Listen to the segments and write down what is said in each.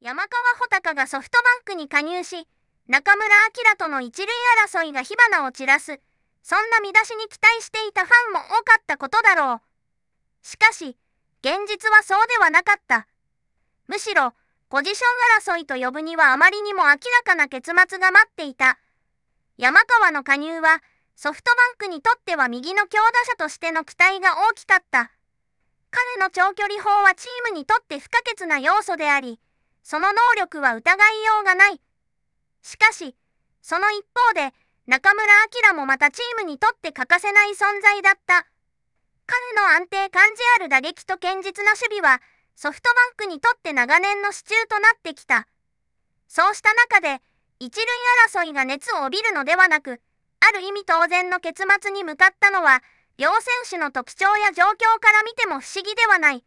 山川穂高がソフトバンクに加入し、中村晃との一塁争いが火花を散らす、そんな見出しに期待していたファンも多かったことだろう。しかし、現実はそうではなかった。むしろ、ポジション争いと呼ぶにはあまりにも明らかな結末が待っていた。山川の加入は、ソフトバンクにとっては右の強打者としての期待が大きかった。彼の長距離砲はチームにとって不可欠な要素であり、その能力は疑いようがない。しかし、その一方で、中村晃もまたチームにとって欠かせない存在だった。彼の安定感じある打撃と堅実な守備は、ソフトバンクにとって長年の支柱となってきた。そうした中で、一塁争いが熱を帯びるのではなく、ある意味当然の結末に向かったのは、両選手の特徴や状況から見ても不思議ではない。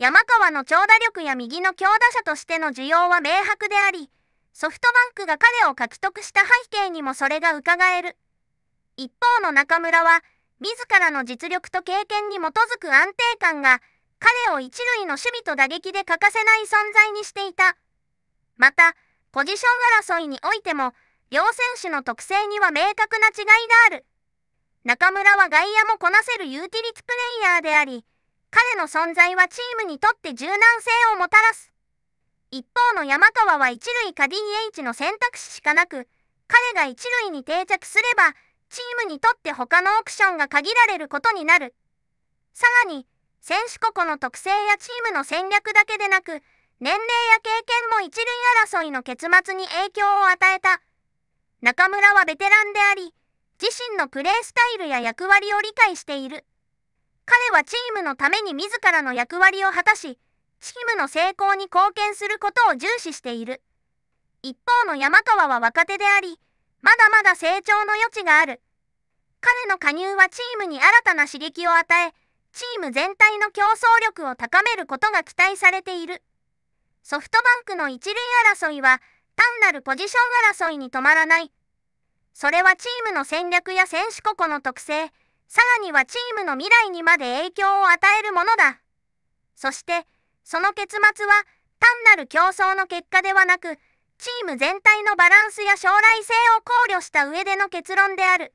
山川の長打力や右の強打者としての需要は明白であり、ソフトバンクが彼を獲得した背景にもそれが伺える。一方の中村は、自らの実力と経験に基づく安定感が、彼を一塁の守備と打撃で欠かせない存在にしていた。また、ポジション争いにおいても、両選手の特性には明確な違いがある。中村は外野もこなせるユーティリティプレイヤーであり、彼の存在はチームにとって柔軟性をもたらす。一方の山川は一塁か DH の選択肢しかなく、彼が一塁に定着すれば、チームにとって他のオークションが限られることになる。さらに、選手個々の特性やチームの戦略だけでなく、年齢や経験も一塁争いの結末に影響を与えた。中村はベテランであり、自身のプレースタイルや役割を理解している。彼はチームのために自らの役割を果たし、チームの成功に貢献することを重視している。一方の山川は若手であり、まだまだ成長の余地がある。彼の加入はチームに新たな刺激を与え、チーム全体の競争力を高めることが期待されている。ソフトバンクの一塁争いは、単なるポジション争いに止まらない。それはチームの戦略や選手個々の特性、さらにはチームの未来にまで影響を与えるものだ。そして、その結末は、単なる競争の結果ではなく、チーム全体のバランスや将来性を考慮した上での結論である。